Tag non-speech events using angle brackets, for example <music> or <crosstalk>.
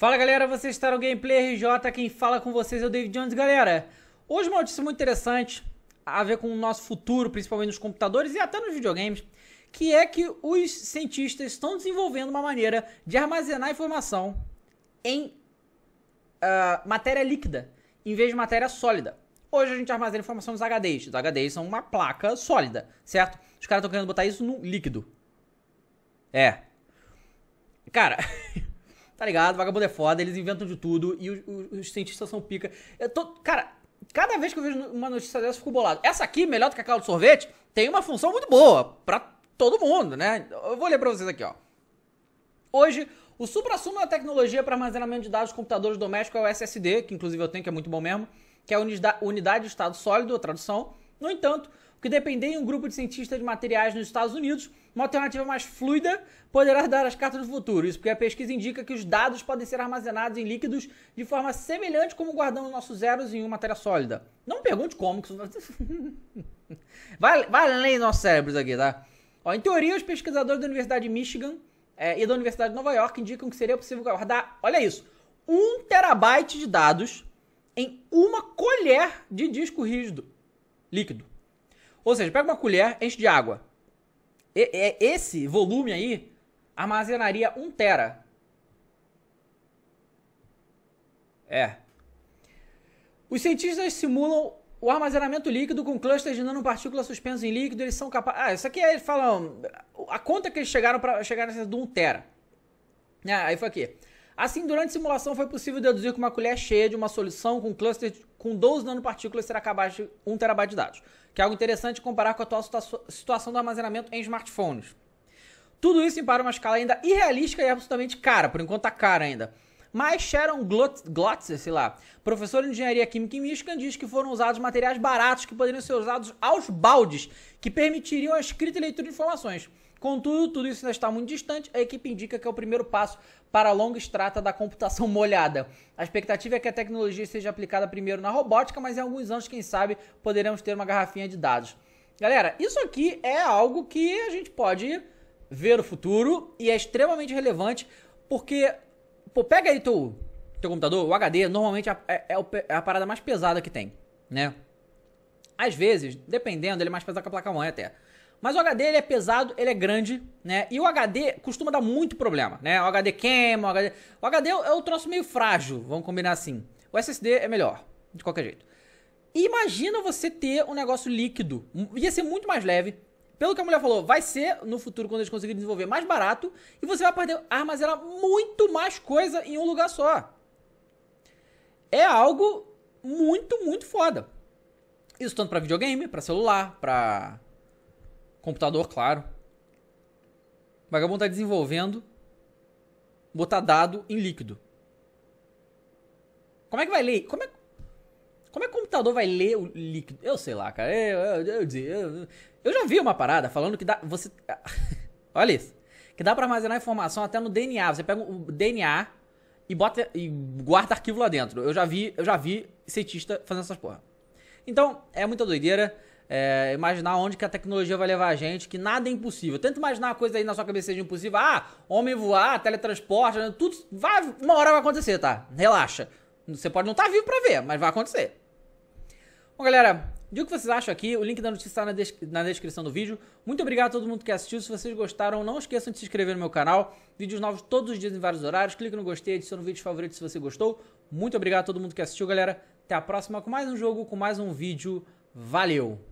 Fala galera, vocês está no Gameplay RJ, quem fala com vocês é o David Jones. Galera, hoje uma notícia muito interessante a ver com o nosso futuro, principalmente nos computadores e até nos videogames, que é que os cientistas estão desenvolvendo uma maneira de armazenar informação em uh, matéria líquida, em vez de matéria sólida. Hoje a gente armazena informação nos HDs. Os HDs são uma placa sólida, certo? Os caras estão querendo botar isso no líquido. É. Cara, <laughs> tá ligado? Vagabundo é foda, eles inventam de tudo e os, os, os cientistas são pica. Eu tô. Cara, cada vez que eu vejo uma notícia dessa, eu fico bolado. Essa aqui, melhor do que aquela do sorvete, tem uma função muito boa pra todo mundo, né? Eu vou ler pra vocês aqui, ó. Hoje, o supra-sumo da tecnologia para armazenamento de dados de computadores domésticos é o SSD, que inclusive eu tenho, que é muito bom mesmo, que é a unidade de estado sólido, tradução, no entanto, o que depender em um grupo de cientistas de materiais nos Estados Unidos, uma alternativa mais fluida poderá dar as cartas do futuro. Isso porque a pesquisa indica que os dados podem ser armazenados em líquidos de forma semelhante como guardamos nossos zeros em uma matéria sólida. Não pergunte como, que isso <laughs> vai, vai além dos nossos cérebros aqui, tá? Ó, em teoria, os pesquisadores da Universidade de Michigan é, e da Universidade de Nova York indicam que seria possível guardar, olha isso, um terabyte de dados em uma colher de disco rígido líquido. Ou seja, pega uma colher, enche de água. E, e, é, esse volume aí armazenaria 1 tera. É. Os cientistas simulam o armazenamento líquido com clusters de nanopartículas suspensos em líquido, eles são capazes. Ah, isso aqui é, eles falam. A conta que eles chegaram para chegar nessa do 1 tera. é? aí foi aqui. Assim, durante a simulação foi possível deduzir que uma colher cheia de uma solução com clusters com 12 nanopartículas será capaz de 1 terabyte de dados, que é algo interessante comparar com a atual situação do armazenamento em smartphones. Tudo isso em para uma escala ainda irrealística e absolutamente cara, por enquanto está cara ainda. Mas Sharon Glotzer, sei lá, professor de engenharia química em Michigan, diz que foram usados materiais baratos que poderiam ser usados aos baldes, que permitiriam a escrita e leitura de informações. Contudo, tudo isso ainda está muito distante, a equipe indica que é o primeiro passo para a longa estrada da computação <laughs> molhada. A expectativa é que a tecnologia seja aplicada primeiro na robótica, mas em alguns anos, quem sabe, poderemos ter uma garrafinha de dados. Galera, isso aqui é algo que a gente pode ver o futuro e é extremamente relevante, porque, pô, pega aí teu, teu computador, o HD, normalmente é, é, é, é a parada mais pesada que tem, né? Às vezes, dependendo, ele é mais pesado que a placa-mãe até. Mas o HD ele é pesado, ele é grande, né? E o HD costuma dar muito problema, né? O HD queima, o HD. O HD é, é o troço meio frágil, vamos combinar assim. O SSD é melhor, de qualquer jeito. Imagina você ter um negócio líquido. Ia ser muito mais leve. Pelo que a mulher falou, vai ser no futuro, quando eles conseguirem desenvolver, mais barato. E você vai poder armazenar muito mais coisa em um lugar só. É algo muito, muito foda. Isso tanto para videogame, para celular, para computador, claro. O vagabundo está desenvolvendo botar dado em líquido. Como é que vai ler? Como é, como é que o computador vai ler o líquido? Eu sei lá, cara. Eu, eu, eu, eu já vi uma parada falando que dá. Você. <laughs> Olha isso. Que dá para armazenar informação até no DNA. Você pega o DNA e bota e guarda arquivo lá dentro. Eu já vi, eu já vi cientista fazendo essas porra. Então, é muita doideira é, imaginar onde que a tecnologia vai levar a gente, que nada é impossível. Tenta imaginar uma coisa aí na sua cabeça seja impossível. Ah, homem voar, teletransporte, né, tudo vai, uma hora vai acontecer, tá? Relaxa. Você pode não estar tá vivo para ver, mas vai acontecer. Bom, galera, Diga o que vocês acham aqui, o link da notícia está na, des na, descrição do vídeo. Muito obrigado a todo mundo que assistiu. Se vocês gostaram, não esqueçam de se inscrever no meu canal. Vídeos novos todos os dias em vários horários. Clique no gostei, adiciona o vídeo favorito se você gostou. Muito obrigado a todo mundo que assistiu, galera. Até a próxima com mais um jogo, com mais um vídeo. Valeu!